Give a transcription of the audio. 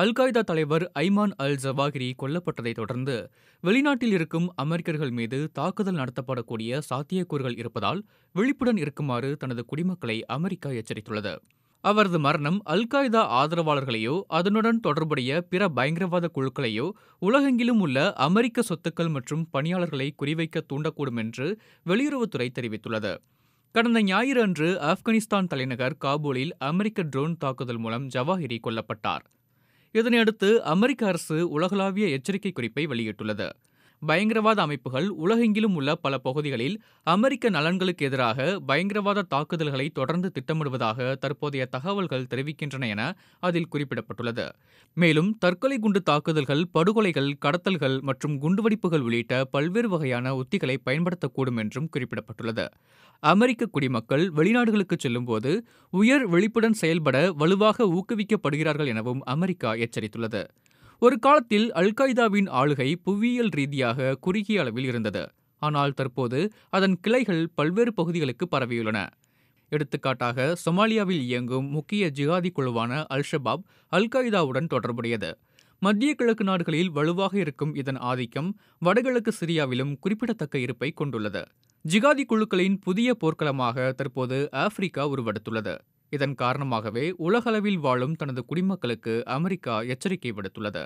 அல்காய்தா தலைவர் ஐமான் அல் ஜவாகிரி கொல்லப்பட்டதை தொடர்ந்து வெளிநாட்டில் இருக்கும் அமெரிக்கர்கள் மீது தாக்குதல் நடத்தப்படக்கூடிய சாத்தியக்கூறுகள் இருப்பதால் விழிப்புடன் இருக்குமாறு தனது குடிமக்களை அமெரிக்கா எச்சரித்துள்ளது அவரது மரணம் அல்காய்தா ஆதரவாளர்களையோ அதனுடன் தொடர்புடைய பிற பயங்கரவாத குழுக்களையோ உலகெங்கிலும் உள்ள அமெரிக்க சொத்துக்கள் மற்றும் பணியாளர்களை குறிவைக்க தூண்டக்கூடும் என்று வெளியுறவுத்துறை தெரிவித்துள்ளது கடந்த ஞாயிறு அன்று ஆப்கானிஸ்தான் தலைநகர் காபூலில் அமெரிக்க ட்ரோன் தாக்குதல் மூலம் ஜவாஹிரி கொல்லப்பட்டார் இதனையடுத்து அமெரிக்க அரசு உலகளாவிய எச்சரிக்கை குறிப்பை வெளியிட்டுள்ளது பயங்கரவாத அமைப்புகள் உலகெங்கிலும் உள்ள பல பகுதிகளில் அமெரிக்க நலன்களுக்கு எதிராக பயங்கரவாத தாக்குதல்களை தொடர்ந்து திட்டமிடுவதாக தற்போதைய தகவல்கள் தெரிவிக்கின்றன என அதில் குறிப்பிடப்பட்டுள்ளது மேலும் தற்கொலை குண்டு தாக்குதல்கள் படுகொலைகள் கடத்தல்கள் மற்றும் குண்டுவெடிப்புகள் உள்ளிட்ட பல்வேறு வகையான உத்திகளை பயன்படுத்தக்கூடும் என்றும் குறிப்பிடப்பட்டுள்ளது அமெரிக்க குடிமக்கள் வெளிநாடுகளுக்கு செல்லும்போது உயர் விழிப்புடன் செயல்பட வலுவாக ஊக்குவிக்கப்படுகிறார்கள் எனவும் அமெரிக்கா எச்சரித்துள்ளது ஒரு காலத்தில் அல் ஆளுகை புவியியல் ரீதியாக குறுகிய அளவில் இருந்தது ஆனால் தற்போது அதன் கிளைகள் பல்வேறு பகுதிகளுக்கு பரவியுள்ளன எடுத்துக்காட்டாக சோமாலியாவில் இயங்கும் முக்கிய ஜிஹாதி குழுவான அல் ஷபாப் அல் தொடர்புடையது மத்திய கிழக்கு நாடுகளில் வலுவாக இருக்கும் இதன் ஆதிக்கம் வடகிழக்கு சிரியாவிலும் குறிப்பிடத்தக்க இருப்பை கொண்டுள்ளது ஜிகாதி குழுக்களின் புதிய போர்க்களமாக தற்போது ஆப்பிரிக்கா உருவெடுத்துள்ளது இதன் காரணமாகவே உலகளவில் வாழும் தனது குடிமக்களுக்கு அமெரிக்கா எச்சரிக்கை விடுத்துள்ளது